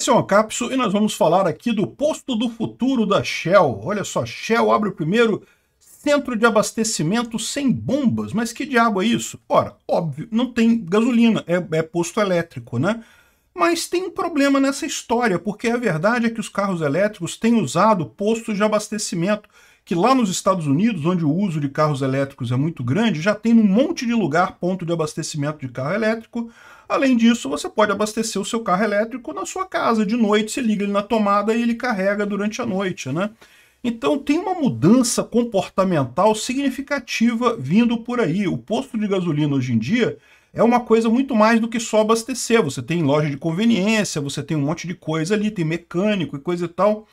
Esse é o Ancapso e nós vamos falar aqui do posto do futuro da Shell. Olha só, Shell abre o primeiro centro de abastecimento sem bombas. Mas que diabo é isso? Ora, óbvio, não tem gasolina, é, é posto elétrico, né? Mas tem um problema nessa história, porque a verdade é que os carros elétricos têm usado postos de abastecimento, que lá nos Estados Unidos, onde o uso de carros elétricos é muito grande, já tem num monte de lugar ponto de abastecimento de carro elétrico, Além disso, você pode abastecer o seu carro elétrico na sua casa de noite, se liga ele na tomada e ele carrega durante a noite, né? Então tem uma mudança comportamental significativa vindo por aí. O posto de gasolina hoje em dia é uma coisa muito mais do que só abastecer. Você tem loja de conveniência, você tem um monte de coisa ali, tem mecânico e coisa e tal.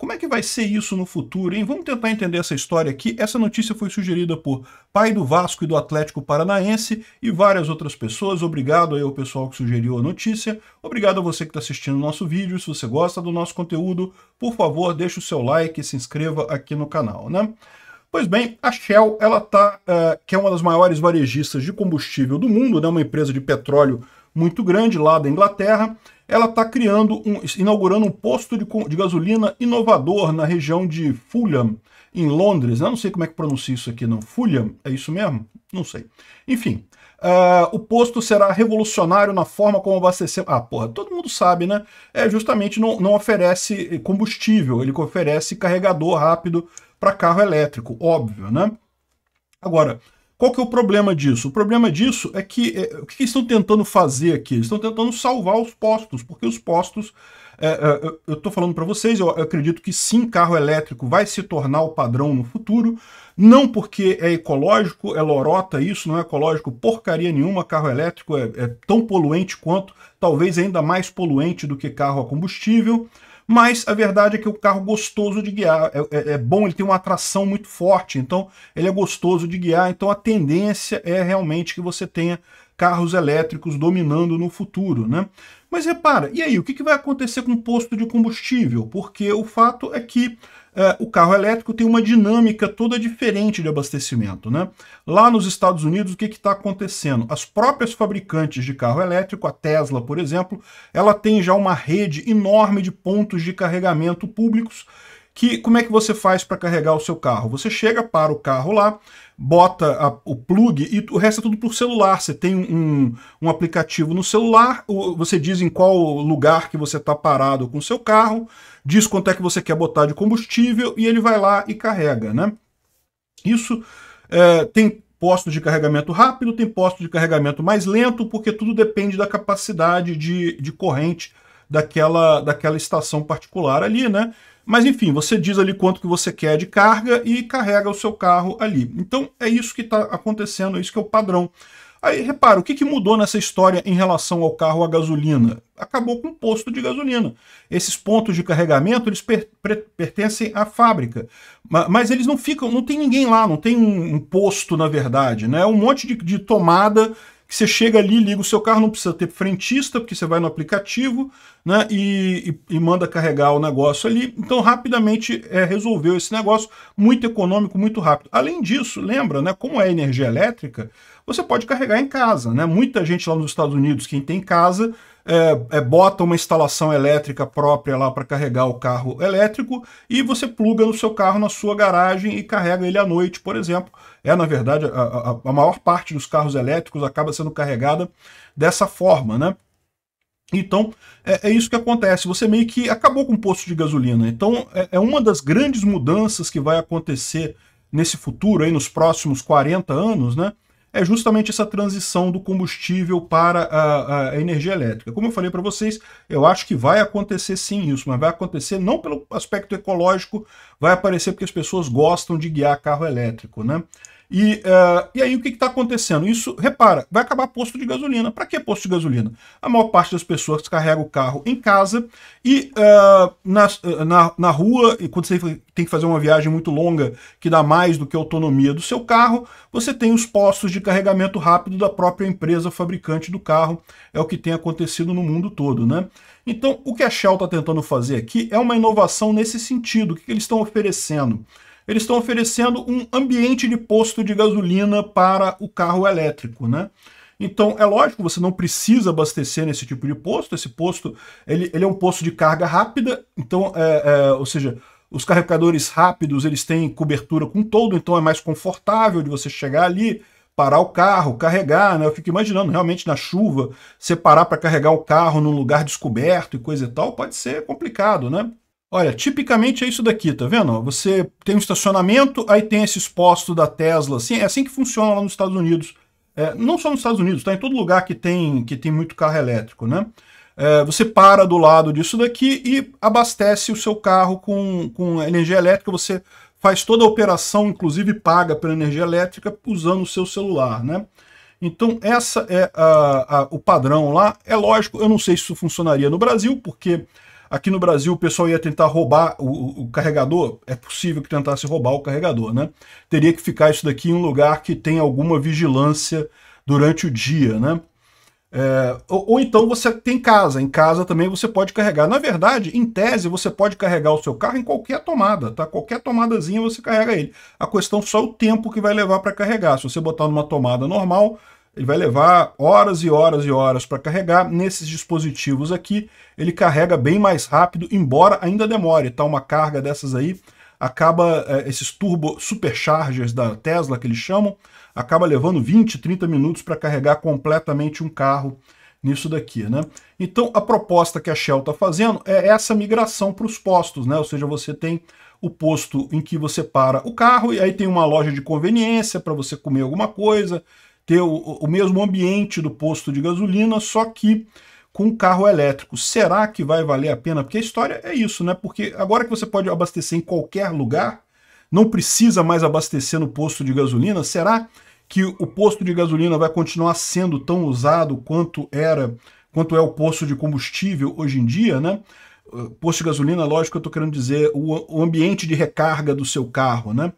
Como é que vai ser isso no futuro, hein? Vamos tentar entender essa história aqui. Essa notícia foi sugerida por pai do Vasco e do Atlético Paranaense e várias outras pessoas. Obrigado aí ao pessoal que sugeriu a notícia. Obrigado a você que está assistindo o nosso vídeo. Se você gosta do nosso conteúdo, por favor, deixe o seu like e se inscreva aqui no canal, né? Pois bem, a Shell, ela tá, uh, que é uma das maiores varejistas de combustível do mundo, né? Uma empresa de petróleo muito grande lá da Inglaterra ela está criando, um, inaugurando um posto de, de, gasolina inovador na região de Fulham, em Londres. Eu não sei como é que pronuncia isso aqui, não. Fulham, é isso mesmo? Não sei. Enfim, uh, o posto será revolucionário na forma como abastecer... Ah, porra, todo mundo sabe, né? É justamente não, não oferece combustível, ele oferece carregador rápido para carro elétrico, óbvio, né? Agora, qual que é o problema disso? O problema disso é que é, o que estão tentando fazer aqui? Eles estão tentando salvar os postos, porque os postos, é, é, eu estou falando para vocês, eu, eu acredito que sim, carro elétrico vai se tornar o padrão no futuro, não porque é ecológico, é lorota isso, não é ecológico porcaria nenhuma, carro elétrico é, é tão poluente quanto, talvez ainda mais poluente do que carro a combustível, mas a verdade é que o carro gostoso de guiar é, é, é bom, ele tem uma atração muito forte, então ele é gostoso de guiar. Então a tendência é realmente que você tenha carros elétricos dominando no futuro, né? Mas repara, e aí, o que vai acontecer com o posto de combustível? Porque o fato é que é, o carro elétrico tem uma dinâmica toda diferente de abastecimento. Né? Lá nos Estados Unidos, o que está acontecendo? As próprias fabricantes de carro elétrico, a Tesla, por exemplo, ela tem já uma rede enorme de pontos de carregamento públicos que como é que você faz para carregar o seu carro? Você chega para o carro lá, bota a, o plug e o resto é tudo por celular. Você tem um, um aplicativo no celular, você diz em qual lugar que você está parado com o seu carro, diz quanto é que você quer botar de combustível e ele vai lá e carrega, né? Isso é, tem postos de carregamento rápido, tem postos de carregamento mais lento, porque tudo depende da capacidade de, de corrente daquela, daquela estação particular ali, né? Mas enfim, você diz ali quanto que você quer de carga e carrega o seu carro ali. Então é isso que está acontecendo, é isso que é o padrão. Aí repara, o que, que mudou nessa história em relação ao carro a gasolina? Acabou com o posto de gasolina. Esses pontos de carregamento eles per pertencem à fábrica, mas eles não ficam, não tem ninguém lá, não tem um, um posto na verdade, né? Um monte de, de tomada que você chega ali, liga o seu carro, não precisa ter frentista, porque você vai no aplicativo né, e, e, e manda carregar o negócio ali. Então, rapidamente é, resolveu esse negócio, muito econômico, muito rápido. Além disso, lembra, né, como é energia elétrica, você pode carregar em casa. Né? Muita gente lá nos Estados Unidos, quem tem casa, é, é, bota uma instalação elétrica própria lá para carregar o carro elétrico e você pluga no seu carro na sua garagem e carrega ele à noite, por exemplo. É, na verdade, a, a, a maior parte dos carros elétricos acaba sendo carregada dessa forma, né? Então, é, é, isso que acontece. Você meio que acabou com o posto de gasolina. Então, é, é, uma das grandes mudanças que vai acontecer nesse futuro, aí nos próximos 40 anos, né? é justamente essa transição do combustível para a, a energia elétrica. Como eu falei para vocês, eu acho que vai acontecer sim isso, mas vai acontecer não pelo aspecto ecológico, vai aparecer porque as pessoas gostam de guiar carro elétrico, né? E, uh, e aí o que está acontecendo? Isso, repara, vai acabar posto de gasolina. Para que posto de gasolina? A maior parte das pessoas carrega o carro em casa e uh, é, na, é, na, na rua, e quando você tem que fazer uma viagem muito longa que dá mais do que a autonomia do seu carro, você tem os postos de carregamento rápido da própria empresa fabricante do carro. É o que tem acontecido no mundo todo, né? Então, o que a Shell está tentando fazer aqui é uma inovação nesse sentido. O que, eles estão oferecendo? Eles estão oferecendo um ambiente de posto de gasolina para o carro elétrico, né? Então, é lógico, você não precisa abastecer nesse tipo de posto. Esse posto ele, ele é um posto de carga rápida, então, é, é, ou seja, os carregadores rápidos eles têm cobertura com todo, então é mais confortável de você chegar ali parar o carro, carregar, né? Eu fico imaginando realmente na chuva, você parar para carregar o carro num lugar descoberto e coisa e tal, pode ser complicado, né? Olha, tipicamente é isso daqui, tá vendo? Você tem um estacionamento, aí tem esses postos da Tesla, assim, é assim que funciona lá nos Estados Unidos. É, não só nos Estados Unidos, tá em todo lugar que tem, que tem muito carro elétrico, né? É, você para do lado disso daqui e abastece o seu carro com, com energia elétrica, você faz toda a operação, inclusive paga pela energia elétrica, usando o seu celular, né? Então, essa é a, a, o padrão lá. É lógico, eu não sei se isso funcionaria no Brasil, porque aqui no Brasil o pessoal ia tentar roubar o, o, carregador. É possível que tentasse roubar o carregador, né? Teria que ficar isso daqui em um lugar que tem alguma vigilância durante o dia, né? É, ou, ou, então você tem casa, em casa também você pode carregar. Na verdade, em tese, você pode carregar o seu carro em qualquer tomada, tá? Qualquer tomadazinha você carrega ele. A questão só é o tempo que vai levar para carregar. Se você botar numa tomada normal, ele vai levar horas e horas e horas para carregar. Nesses dispositivos aqui, ele carrega bem mais rápido, embora ainda demore, tá? Uma carga dessas aí acaba é, esses turbo superchargers da Tesla que eles chamam, acaba levando 20, 30 minutos para carregar completamente um carro nisso daqui, né? Então a proposta que a Shell está fazendo é essa migração para os postos, né? Ou seja, você tem o posto em que você para o carro e aí tem uma loja de conveniência para você comer alguma coisa, ter o, o mesmo ambiente do posto de gasolina, só que com um carro elétrico. Será que vai valer a pena? Porque a história é isso, né? Porque agora que você pode abastecer em qualquer lugar, não precisa mais abastecer no posto de gasolina, será que o posto de gasolina vai continuar sendo tão usado quanto era, quanto é o posto de combustível hoje em dia, né? Uh, posto de gasolina, lógico, eu estou querendo dizer o ambiente de recarga do seu carro, né?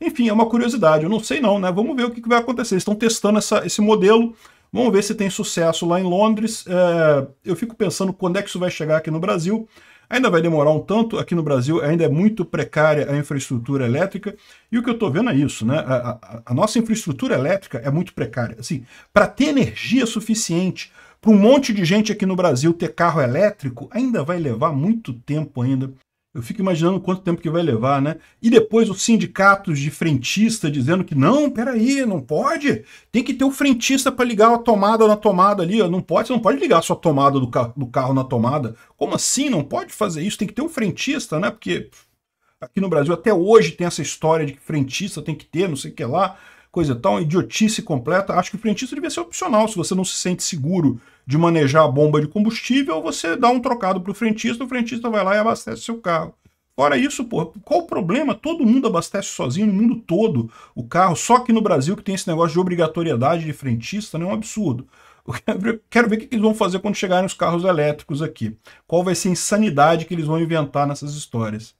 Enfim, é uma curiosidade, eu não sei não, né? Vamos ver o que vai acontecer. Eles estão testando essa, esse modelo, Vamos ver se tem sucesso lá em Londres. É, eu fico pensando quando é que isso vai chegar aqui no Brasil. Ainda vai demorar um tanto, aqui no Brasil ainda é muito precária a infraestrutura elétrica, e o que eu estou vendo é isso, né? A, a, a, nossa infraestrutura elétrica é muito precária. Assim, para ter energia suficiente para um monte de gente aqui no Brasil ter carro elétrico, ainda vai levar muito tempo ainda eu fico imaginando quanto tempo que vai levar, né? E depois os sindicatos de frentista dizendo que não, peraí, não pode. Tem que ter o um frentista para ligar a tomada na tomada ali. Ó. Não pode, você não pode ligar a sua tomada do, ca do carro na tomada. Como assim? Não pode fazer isso. Tem que ter um frentista, né? Porque aqui no Brasil até hoje tem essa história de que frentista tem que ter, não sei o que lá coisa e tal, idiotice completa. Acho que o frentista devia ser opcional. Se você não se sente seguro de manejar a bomba de combustível, você dá um trocado para o frentista, o frentista vai lá e abastece seu carro. Fora isso, porra, qual o problema? Todo mundo abastece sozinho no mundo todo o carro, só que no Brasil que tem esse negócio de obrigatoriedade de frentista, né, É um absurdo. quero ver o que eles vão fazer quando chegarem os carros elétricos aqui. Qual vai ser a insanidade que eles vão inventar nessas histórias.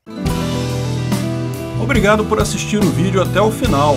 Obrigado por assistir o vídeo até o final.